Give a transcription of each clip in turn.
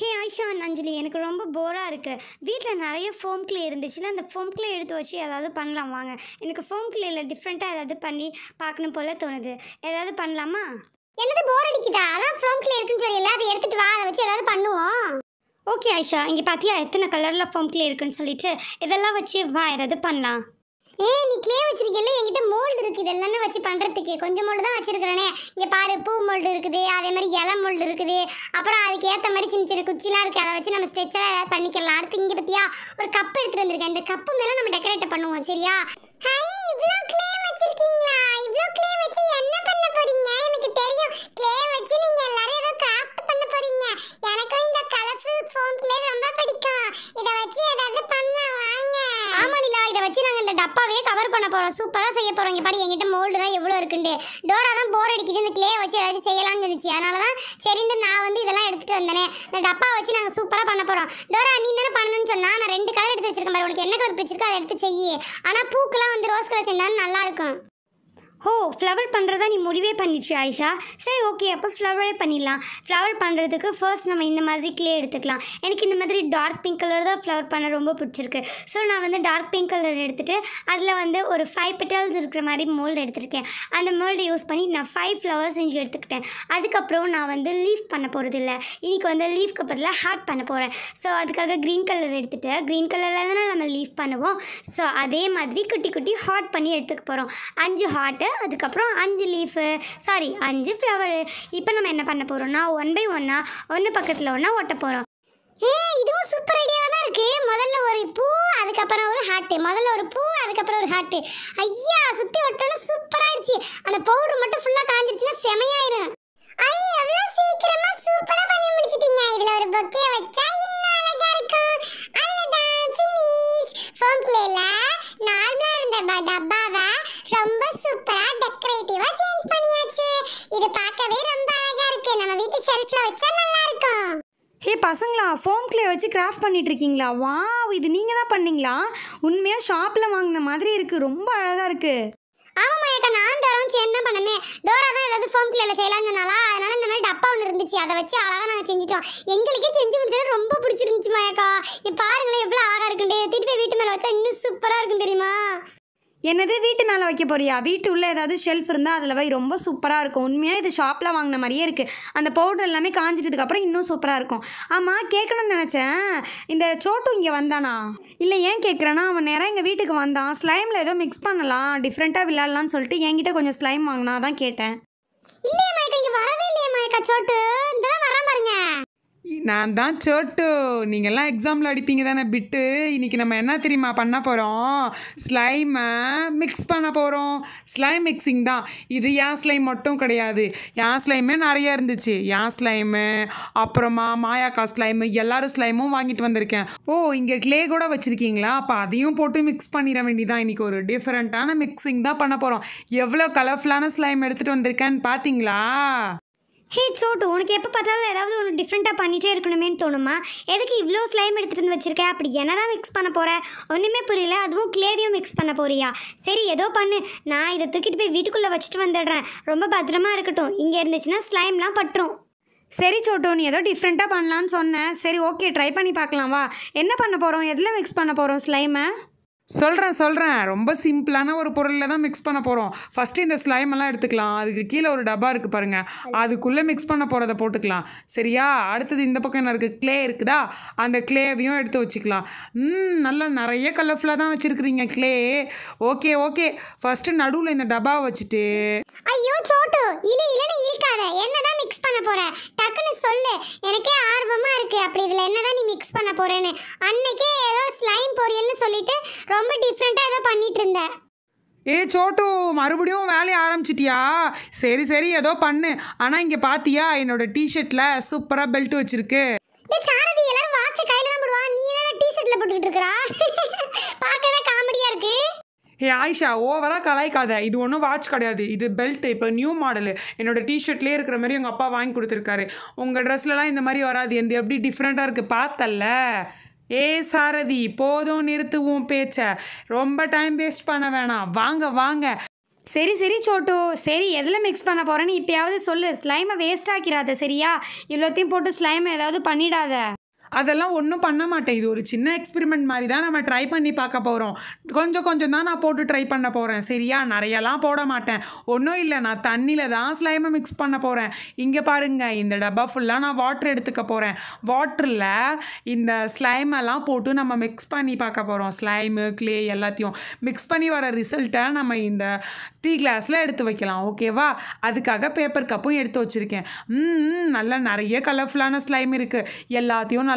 ஹே ஆயிஷா அஞ்சலி எனக்கு ரொம்ப போராக இருக்குது வீட்டில் நிறைய ஃபோம் கிளே இருந்துச்சுல அந்த ஃபோம் கிளே எடுத்து வச்சு ஏதாவது பண்ணலாம் வாங்க எனக்கு ஃபோம் கிளேயில் டிஃப்ரெண்ட்டாக ஏதாவது பண்ணி பார்க்கணும் போல் தோணுது ஏதாவது பண்ணலாமா என்னது போர் அடிக்குதா அதான் ஃபோம் கிளே இருக்குன்னு சொல்லி அதை எடுத்துகிட்டு வா அதை வச்சு ஏதாவது பண்ணுவோம் ஓகே ஆயிஷா இங்கே பார்த்தியா எத்தனை கலரில் ஃபோம் கிளே இருக்குன்னு சொல்லிட்டு இதெல்லாம் வச்சு வா ஏதாவது பண்ணலாம் ஏ நீ கிளே வச்சிருக்கல என்கிட்ட மோல்டு இருக்குது எல்லாமே வச்சு பண்ணுறதுக்கு கொஞ்சம் மோல்டு தான் வச்சிருக்கிறேனே இங்கே பாரு பூ மோல்டு இருக்குது அதே மாதிரி இலை மோல்டு இருக்குது அப்புறம் அதுக்கு ஏற்ற மாதிரி சின்ன சின்ன குச்சிலாம் இருக்குது அதை வச்சு நம்ம ஸ்ட்ரெச்சராக ஏதாவது பண்ணிக்கலாம் அடுத்து இங்கே பற்றியா ஒரு கப் எடுத்துகிட்டு வந்திருக்கேன் இந்த கப்பு மேலே நம்ம டெக்கரேட் பண்ணுவோம் சரியா ஹை இவ்வளோ கிளே வச்சு இங்கே பாடி மோல்டு தான் எவ்வளோ இருக்குண்டு டோரா தான் போர் அடிக்கிட்டு இந்த கிளே வச்சு ஏதாச்சும் செய்யலாம்னு இருந்துச்சு அதனால தான் சரின்னு நான் வந்து இதெல்லாம் எடுத்துகிட்டு வந்தேனே இந்த டப்பா வச்சு நாங்கள் சூப்பராக பண்ண போகிறோம் டோரா நீ என்ன பண்ணணும்னு சொன்னால் நான் ரெண்டு கலர் எடுத்து வச்சிருக்கேன் பாரு உனக்கு என்ன கலர் பிடிச்சிருக்கோ அதை எடுத்து செய்யி ஆனால் பூக்கெல்லாம் வந்து ரோஸ் கலர் செஞ்சாலும் நல்லாயிருக்கும் ஓ ஃப்ளவர் பண்ணுறதா நீ முடிவே பண்ணிச்சு ஆயிஷா சரி ஓகே அப்போ ஃப்ளவரே பண்ணிடலாம் ஃப்ளவர் பண்ணுறதுக்கு ஃபர்ஸ்ட் நம்ம இந்த மாதிரி கிளே எடுத்துக்கலாம் எனக்கு இந்த மாதிரி டார்க் பிங்க் கலர் தான் ஃப்ளவர் பண்ண ரொம்ப பிடிச்சிருக்கு ஸோ நான் வந்து டார்க் பிங்க் கலர் எடுத்துகிட்டு அதில் வந்து ஒரு ஃபைவ் பெட்டல்ஸ் இருக்கிற மாதிரி மோல்டு எடுத்திருக்கேன் அந்த மோல்டு யூஸ் பண்ணி நான் ஃபைவ் ஃப்ளவர்ஸ் செஞ்சு எடுத்துக்கிட்டேன் அதுக்கப்புறம் நான் வந்து லீஃப் பண்ண போகிறது இல்லை இன்றைக்கி வந்து லீஃப் கப்பரில் ஹார்ட் பண்ண போகிறேன் ஸோ அதுக்காக க்ரீன் கலர் எடுத்துகிட்டு க்ரீன் கலரில் தானே நம்ம லீஃப் பண்ணுவோம் ஸோ அதே மாதிரி குட்டி குட்டி ஹார்ட் பண்ணி எடுத்துக்க போகிறோம் அஞ்சு ஹார்ட்டு அதுக்கப்புறம் அஞ்சு லீஃபு சாரி அஞ்சு ஃப்ளவர் இப்போ நம்ம என்ன பண்ண போகிறோம்னா ஒன் பை ஒன்னா ஒன்று பக்கத்தில் ஒன்றா ஒட்ட போகிறோம் ஏ இதுவும் சூப்பர் ஐடியாவாக தான் இருக்குது முதல்ல ஒரு பூ அதுக்கப்புறம் ஒரு ஹார்ட்டு முதல்ல ஒரு பூ அதுக்கப்புறம் ஒரு ஹார்ட்டு ஐயா சுற்றி ஒட்டணும் சூப்பராகிடுச்சு அந்த பவுடர் மட்டும் ஃபுல்லாக காஞ்சிருச்சுன்னா செமையாயிரும் ஐயா எவ்வளோ சீக்கிரமாக சூப்பராக பண்ணி முடிச்சிட்டீங்க இதில் ஒரு பொக்கே வச்சா ஹே பசங்களா ஃபோம் கிளே வச்சு கிராஃப்ட் இருக்கீங்களா வா இது நீங்கள் தான் பண்ணீங்களா உண்மையாக ஷாப்பில் வாங்கின மாதிரி இருக்குது ரொம்ப அழகாக இருக்குது ஆமாம்மா ஏக்கா நான் டோராவும் சேர்ந்து தான் பண்ணமே டோரா தான் ஏதாவது ஃபோம் கிளியில் செய்யலாம் சொன்னாலா அதனால இந்த மாதிரி டப்பா ஒன்று இருந்துச்சு அதை வச்சு அழகாக நாங்கள் செஞ்சிட்டோம் எங்களுக்கே செஞ்சு முடிச்சது ரொம்ப பிடிச்சிருந்துச்சுமா ஏக்கா பாருங்களேன் எவ்வளோ அழகாக இருக்குண்டு திருப்பி வீட்டு மேலே வச்சா இன்னும் சூப்பராக இருக்கும் தெரியுமா என்னது வீட்டு மேலே வைக்க போறியா வீட்டு உள்ளே ஏதாவது ஷெல்ஃப் இருந்தால் அதில் போய் ரொம்ப சூப்பராக இருக்கும் உண்மையாக இது ஷாப்பில் வாங்கின மாதிரியே இருக்குது அந்த பவுடர் எல்லாமே காஞ்சிட்டதுக்கப்புறம் இன்னும் சூப்பராக இருக்கும் ஆமாம் கேட்கணும்னு நினச்சேன் இந்த சோட்டு இங்கே வந்தானா இல்லை ஏன் கேட்குறேன்னா அவன் நேராக எங்கள் வீட்டுக்கு வந்தான் ஸ்லைமில் ஏதோ மிக்ஸ் பண்ணலாம் டிஃப்ரெண்ட்டாக விளாட்லான்னு சொல்லிட்டு என்கிட்ட கொஞ்சம் ஸ்லைம் வாங்கினா தான் கேட்டேன் இல்லையே மயக்கா இங்கே வரவே இல்லையே மயக்கா சோட்டு பாருங்க நான் தான் சோட்டு நீங்கள்லாம் எக்ஸாமில் அடிப்பீங்க தானே பிட்டு இன்றைக்கி நம்ம என்ன தெரியுமா பண்ண போகிறோம் ஸ்லைமை மிக்ஸ் பண்ண போகிறோம் ஸ்லைம் மிக்சிங் தான் இது ஏன் ஸ்லைம் மட்டும் கிடையாது ஏன் ஸ்லைமே நிறையா இருந்துச்சு ஏன் ஸ்லைமு அப்புறமா மாயாக்கா ஸ்லைமு எல்லாரும் ஸ்லைமும் வாங்கிட்டு வந்திருக்கேன் ஓ இங்கே கிளே கூட வச்சுருக்கீங்களா அப்போ அதையும் போட்டு மிக்ஸ் பண்ணிட வேண்டிதான் இன்றைக்கி ஒரு டிஃப்ரெண்ட்டான மிக்சிங் தான் பண்ண போகிறோம் எவ்வளோ கலர்ஃபுல்லான ஸ்லைம் எடுத்துகிட்டு வந்திருக்கேன்னு பார்த்தீங்களா ஹே சோட்டு உனக்கு எப்போ பார்த்தாலும் ஏதாவது ஒன்று டிஃப்ரெண்ட்டாக பண்ணிகிட்டே இருக்கணுமேனு தோணுமா எதுக்கு இவ்வளோ ஸ்லைம் எடுத்துகிட்டு வந்து வச்சுருக்க அப்படி என்னதான் மிக்ஸ் பண்ண போகிற ஒன்றுமே புரியல அதுவும் கிளேவியும் மிக்ஸ் பண்ண போறியா சரி ஏதோ பண்ணு நான் இதை தூக்கிட்டு போய் வீட்டுக்குள்ளே வச்சுட்டு வந்துடுறேன் ரொம்ப பத்திரமா இருக்கட்டும் இங்கே இருந்துச்சுன்னா ஸ்லைம்லாம் பட்டுரும் சரி சோட்டோ நீ ஏதோ டிஃப்ரெண்ட்டாக பண்ணலான்னு சொன்னேன் சரி ஓகே ட்ரை பண்ணி பார்க்கலாம் வா என்ன பண்ண போகிறோம் எதில் மிக்ஸ் பண்ண போகிறோம் ஸ்லைமை சொல்கிறேன் சொல்கிறேன் ரொம்ப சிம்பிளான ஒரு பொருளில் தான் மிக்ஸ் பண்ண போகிறோம் ஃபஸ்ட்டு இந்த ஸ்லைம் எல்லாம் எடுத்துக்கலாம் அதுக்கு கீழே ஒரு டப்பா இருக்குது பாருங்கள் அதுக்குள்ளே மிக்ஸ் பண்ண போகிறத போட்டுக்கலாம் சரியா அடுத்தது இந்த பக்கம் என்ன இருக்குது கிளே இருக்குதா அந்த கிளேவையும் எடுத்து வச்சுக்கலாம் ம் நல்லா நிறைய கலர்ஃபுல்லாக தான் வச்சுருக்குறீங்க கிளே ஓகே ஓகே ஃபஸ்ட்டு நடுவில் இந்த டப்பா வச்சுட்டு ஐயோ சோட்டு இல்ல நீ இருக்காத என்னடா மிக்ஸ் பண்ண போற டக்குன்னு சொல்லு எனக்கே ஆர்வமா இருக்கு அப்படி இதுல என்னடா நீ மிக்ஸ் பண்ண போறேன்னு அன்னைக்கே ஏதோ ஸ்லைம் பொரியல்னு சொல்லிட்டு ரொம்ப டிஃப்ரெண்ட்டாக ஏதோ பண்ணிட்டு இருந்த ஏ சோட்டு மறுபடியும் வேலையை ஆரம்பிச்சிட்டியா சரி சரி ஏதோ பண்ணு ஆனால் இங்கே என்னோடய என்னோட டிஷர்ட்டில் சூப்பராக பெல்ட் வச்சிருக்கு எல்லாரும் வாட்ச கையில தான் போடுவா நீ என்ன டிஷர்ட்ல போட்டுக்கிட்டு பார்க்கவே இருக்கு ஏ ஆயிஷா ஓவராக கலாய்க்காத இது ஒன்றும் வாட்ச் கிடையாது இது பெல்ட் இப்போ நியூ மாடலு என்னோட டிஷர்ட்லேயே இருக்கிற மாதிரி எங்கள் அப்பா வாங்கி கொடுத்துருக்காரு உங்கள் ட்ரெஸ்லலாம் இந்த மாதிரி வராது எந்த எப்படி டிஃப்ரெண்ட்டாக இருக்குது பார்த்தல்ல ஏ சாரதி போதும் நிறுத்துவோம் பேச்ச பேச்சை ரொம்ப டைம் வேஸ்ட் பண்ண வேணாம் வாங்க வாங்க சரி சரி சோட்டு சரி எதில் மிக்ஸ் பண்ண போகிறேன்னு இப்போயாவது சொல்லு ஸ்லைமை வேஸ்ட் ஆக்கிறாத சரியா இவ்வளோத்தையும் போட்டு ஸ்லைமை ஏதாவது பண்ணிடாத அதெல்லாம் ஒன்றும் பண்ண மாட்டேன் இது ஒரு சின்ன எக்ஸ்பிரிமெண்ட் மாதிரி தான் நம்ம ட்ரை பண்ணி பார்க்க போகிறோம் கொஞ்சம் கொஞ்சம் தான் நான் போட்டு ட்ரை பண்ண போகிறேன் சரியா நிறையலாம் போட மாட்டேன் ஒன்றும் இல்லை நான் தண்ணியில் தான் ஸ்லைமை மிக்ஸ் பண்ண போகிறேன் இங்கே பாருங்கள் இந்த டப்பா ஃபுல்லாக நான் வாட்ரு எடுத்துக்க போகிறேன் வாட்டரில் இந்த ஸ்லைமெல்லாம் போட்டு நம்ம மிக்ஸ் பண்ணி பார்க்க போகிறோம் ஸ்லைமு கிளே எல்லாத்தையும் மிக்ஸ் பண்ணி வர ரிசல்ட்டை நம்ம இந்த டீ கிளாஸில் எடுத்து வைக்கலாம் ஓகேவா அதுக்காக பேப்பர் கப்பும் எடுத்து வச்சுருக்கேன் நல்லா நிறைய கலர்ஃபுல்லான ஸ்லைம் இருக்குது எல்லாத்தையும் நல்லா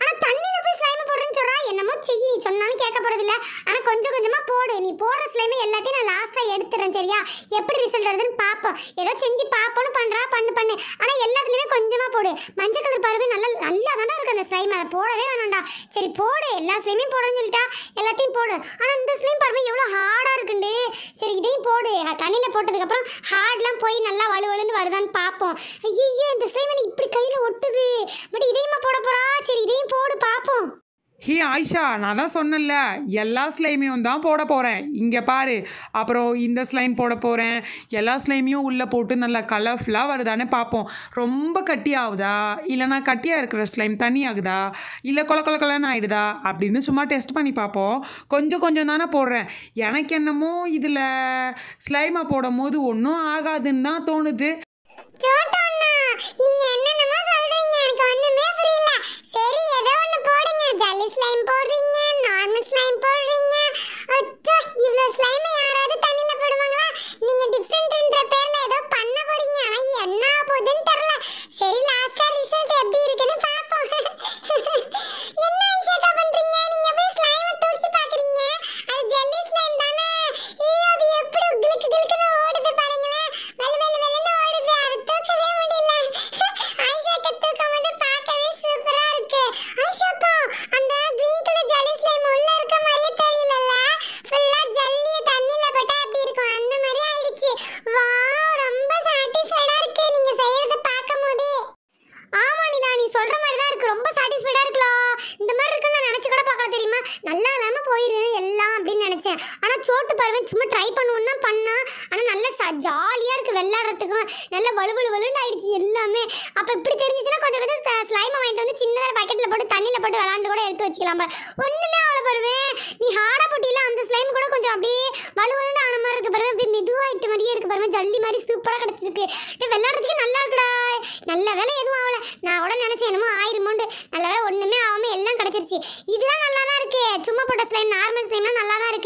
என்னமோ செய்யி நீ சொன்னாலும் கேட்க போகிறது இல்லை ஆனால் கொஞ்சம் கொஞ்சமாக போடு நீ போடுற சிலையுமே எல்லாத்தையும் நான் லாஸ்ட்டாக எடுத்துறேன் சரியா எப்படி ரிசல்ட் வருதுன்னு பார்ப்போம் ஏதோ செஞ்சு பார்ப்போம்னு பண்ணுறா பண்ணு பண்ணு ஆனால் எல்லாத்துலேயுமே கொஞ்சமாக போடு மஞ்சள் கலர் பருவே நல்லா நல்லா தானே இருக்கு அந்த ஸ்லைம் அதை போடவே வேணாம்டா சரி போடு எல்லா ஸ்லைமையும் போடுன்னு சொல்லிட்டா எல்லாத்தையும் போடு ஆனால் இந்த ஸ்லைம் பருவம் எவ்வளோ ஹார்டாக இருக்குண்டு சரி இதையும் போடு தண்ணியில் போட்டதுக்கப்புறம் ஹார்ட்லாம் போய் நல்லா வலுன்னு வருதான்னு பார்ப்போம் ஐயோ இந்த ஸ்லைம் இப்படி கையில் ஒட்டுது பட் இதையுமா போட போகிறா சரி இதையும் போடு பார்ப்போம் ஹே ஆயிஷா நான் தான் சொன்னேன்ல எல்லா ஸ்லைமையும் தான் போட போகிறேன் இங்கே பாரு அப்புறம் இந்த ஸ்லைம் போட போகிறேன் எல்லா ஸ்லைமையும் உள்ளே போட்டு நல்லா கலர்ஃபுல்லாக வருதானே பார்ப்போம் ரொம்ப கட்டியாகுதா இல்லைனா கட்டியாக இருக்கிற ஸ்லைம் தனியாகுதா இல்லை கொல கொல கொலன்னு ஆகிடுதா அப்படின்னு சும்மா டெஸ்ட் பண்ணி பார்ப்போம் கொஞ்சம் கொஞ்சம் தானே போடுறேன் எனக்கு என்னமோ இதில் ஸ்லைமை போடும் போது ஒன்றும் ஆகாதுன்னு தான் தோணுது வலுவலுன்னு ஆயிடுச்சு எல்லாமே அப்போ இப்படி தெரிஞ்சிச்சுன்னா கொஞ்சம் கொஞ்சம் ஸ்லைமை வாங்கிட்டு வந்து சின்னதாக பாக்கெட்டில் போட்டு தண்ணியில் போட்டு விளாண்டு கூட எடுத்து வச்சுக்கலாம் ஒன்றுமே அவ்வளோ பருவேன் நீ ஹார்டாக போட்டியில் அந்த ஸ்லைம் கூட கொஞ்சம் அப்படியே வலுவலுன்னு ஆன மாதிரி இருக்கு பாருங்க அப்படியே மெதுவாகிட்டு மாதிரியே இருக்கு பாருங்க ஜல்லி மாதிரி சூப்பராக கிடச்சிருக்கு விளாட்றதுக்கு நல்லா இருக்குடா நல்ல வேலை எதுவும் ஆகல நான் கூட நினச்சேன் என்னமோ ஆயிருமோண்டு நல்ல வேலை ஒன்றுமே ஆகாமல் எல்லாம் கிடச்சிருச்சு இதெல்லாம் நல்லா தான் இருக்குது சும்மா போட்ட ஸ்லைம் நார்மல் ஸ்லைம்லாம் நல்லா தான் இருக்கு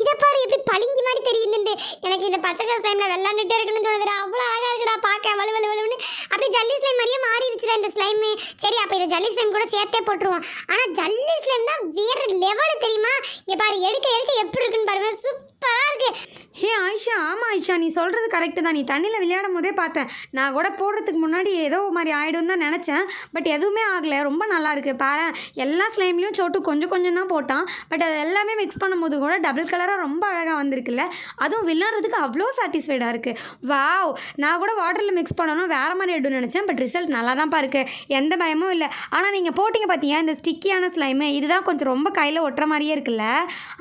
இதை பாரு எப்படி பளிங்கு மாதிரி தெரியுது எனக்கு இந்த பச்சை கலர் ஸ்லைமில் இருக்கணும்னு தோணுதுடா அவ்வளோ அழகாக இருக்குடா பார்க்க வலு வலு வலுன்னு அப்படியே ஜல்லி ஸ்லைம் மாதிரியே மாறிடுச்சுல இந்த ஸ்லைம் சரி அப்போ இதை ஜல்லி ஸ்லைம் கூட சேர்த்தே போட்டுருவோம் ஆனால் ஜல்லி ஸ்லைம் தான் வேறு லெவலு தெரியுமா இங்கே பாரு எடுக்க எடுக்க எப்படி இருக்குன்னு பாருங்க சூப்பராக இருக்கு ஹே ஆயிஷா ஆமாம் ஆயிஷா நீ சொல்கிறது கரெக்டு தான் நீ தண்ணியில் விளையாடும் போதே பார்த்தேன் நான் கூட போடுறதுக்கு முன்னாடி ஏதோ மாதிரி ஆகிடும் தான் நினச்சேன் பட் எதுவுமே ஆகலை ரொம்ப நல்லா இருக்குது பாரு எல்லா ஸ்லைம்லேயும் சோட்டு கொஞ்சம் கொஞ்சம் தான் போட்டான் பட் அது எல்லாமே மிக்ஸ் பண்ணும்போது கூட டபுள் கலராக ரொம்ப அழகாக வந்திருக்குல்ல அதுவும் விளையாடுறதுக்கு அவ்வளோ சாட்டிஸ்ஃபைடாக இருக்குது வாவ் நான் கூட வாட்டரில் மிக்ஸ் பண்ணணும் வேறு மாதிரி ரெட்டுன்னு நினச்சேன் பட் ரிசல்ட் நல்லா தான்ப்பா பாருக்கு எந்த பயமும் இல்லை ஆனால் நீங்கள் போட்டிங்க பார்த்தீங்க இந்த ஸ்டிக்கியான ஸ்லைமு இதுதான் கொஞ்சம் ரொம்ப கையில் ஒட்டுற மாதிரியே இருக்குல்ல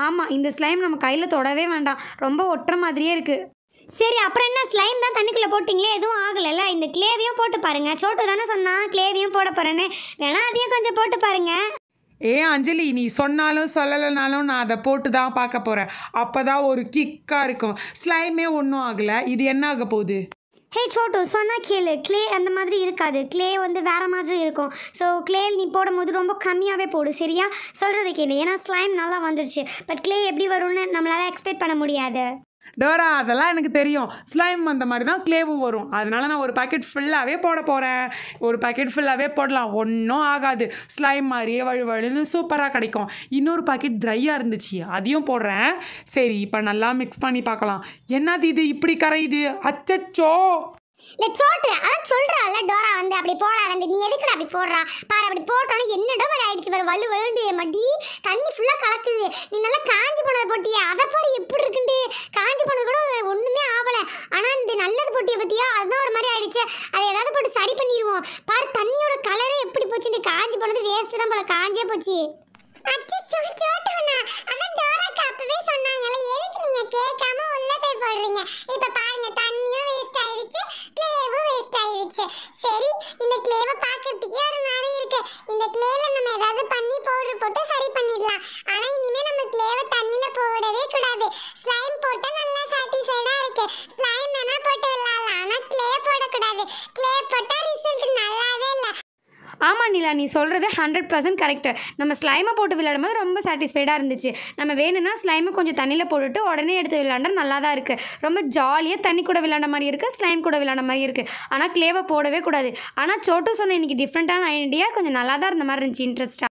ஆமாம் இந்த ஸ்லைம் நம்ம கையில் தொடவே வேண்டாம் ரொம்ப ஒட்டுற மாதிரியே இருக்குது சரி அப்புறம் என்ன ஸ்லைம் தான் தண்ணிக்குள்ளே போட்டிங்களே எதுவும் ஆகலைல்ல இந்த கிளேவியும் போட்டு பாருங்கள் சோட்டு தானே சொன்னால் கிளேவியும் போட போகிறேன்னு வேணா அதையும் கொஞ்சம் போட்டு பாருங்கள் ஏ அஞ்சலி நீ சொன்னாலும் சொல்லலைனாலும் நான் அதை போட்டு தான் பார்க்க போகிறேன் அப்போ தான் ஒரு கிக்காக இருக்கும் ஸ்லைமே ஒன்றும் ஆகலை இது என்ன ஆக போகுது ஹே சோட்டோ சொன்னால் கேளு கிளே அந்த மாதிரி இருக்காது கிளே வந்து வேறு மாதிரி இருக்கும் ஸோ கிளே நீ போடும்போது ரொம்ப கம்மியாகவே போடு சரியா சொல்கிறது கேளு ஏன்னா ஸ்லைம் நல்லா வந்துருச்சு பட் கிளே எப்படி வரும்னு நம்மளால் எக்ஸ்பெக்ட் பண்ண முடியாது டோரா அதெல்லாம் எனக்கு தெரியும் ஸ்லைம் அந்த மாதிரி தான் கிளேவும் வரும் அதனால் நான் ஒரு பாக்கெட் ஃபுல்லாகவே போட போகிறேன் ஒரு பாக்கெட் ஃபுல்லாகவே போடலாம் ஒன்றும் ஆகாது ஸ்லைம் மாதிரியே வழு வழுன்னு சூப்பராக கிடைக்கும் இன்னொரு பாக்கெட் ட்ரையாக இருந்துச்சு அதையும் போடுறேன் சரி இப்போ நல்லா மிக்ஸ் பண்ணி பார்க்கலாம் என்னது இது இப்படி கரையுது அச்சச்சோ இல்லை சோட்டு அதான் சொல்கிறாள் டோரா வந்து அப்படி வந்து நீ எதுக்கு அப்படி போடுறா பாரு அப்படி போட்டோன்னே என்னடோ மாதிரி ஆயிடுச்சு பாரு வலு வலுண்டு மடி தண்ணி ஃபுல்லாக கலக்குது நீ நல்லா காஞ்சி போனதை போட்டியா அதை பாரு எப்படி இருக்குண்டு காஞ்சி போனது கூட ஒன்றுமே ஆகலை ஆனால் இந்த நல்லது போட்டிய பற்றியோ அதுதான் ஒரு மாதிரி ஆயிடுச்சு அதை ஏதாவது போட்டு சரி பண்ணிடுவோம் பாரு தண்ணியோட கலரே எப்படி போச்சு காஞ்சி போனது வேஸ்ட்டு தான் போல காஞ்சே போச்சு அதான் டோராக்கு அப்பவே சொன்னாங்கல்ல எதுக்கு நீங்க கேட்காம உள்ள போய் போடுறீங்க இப்ப பாருங்க தண்ணி போயிடுச்சு சரி இந்த கிளேவை பார்க்கறதுக்கே ஒரு மாதிரி இருக்கு இந்த கிளேல நம்ம ஏதாவது பண்ணி பவுடர் போட்டு சரி பண்ணிடலாம் ஆனா இனிமே நம்ம கிளேவை தண்ணியில போடவே கூடாது ஸ்லைம் போட்டா நல்லா சாட்டிஸ்ஃபைடா இருக்கு ஸ்லைம் வேணா போட்டு விடலாம் ஆனா கிளே போடக்கூடாது கிளே ஆமாம் நிலா நீ சொல்கிறது ஹண்ட்ரட் பர்சன்ட் கரெக்டு நம்ம ஸ்லைமை போட்டு விளையாடும் போது ரொம்ப சாட்டிஸ்ஃபைடாக இருந்துச்சு நம்ம வேணும்னா ஸ்லைமை கொஞ்சம் தண்ணியில் போட்டுட்டு உடனே எடுத்து விளையாண்டா நல்லா தான் இருக்குது ரொம்ப ஜாலியாக தண்ணி கூட விளையாண்ட மாதிரி இருக்குது ஸ்லைம் கூட விளையாண்ட மாதிரி இருக்குது ஆனால் கிளேவை போடவே கூடாது ஆனால் சோட்டு சொன்ன இன்றைக்கி டிஃப்ரெண்ட்டான ஐடியா கொஞ்சம் நல்லா தான் இருந்த மாதிரி இருந்துச்சு இன்ட்ரெஸ்ட்டாக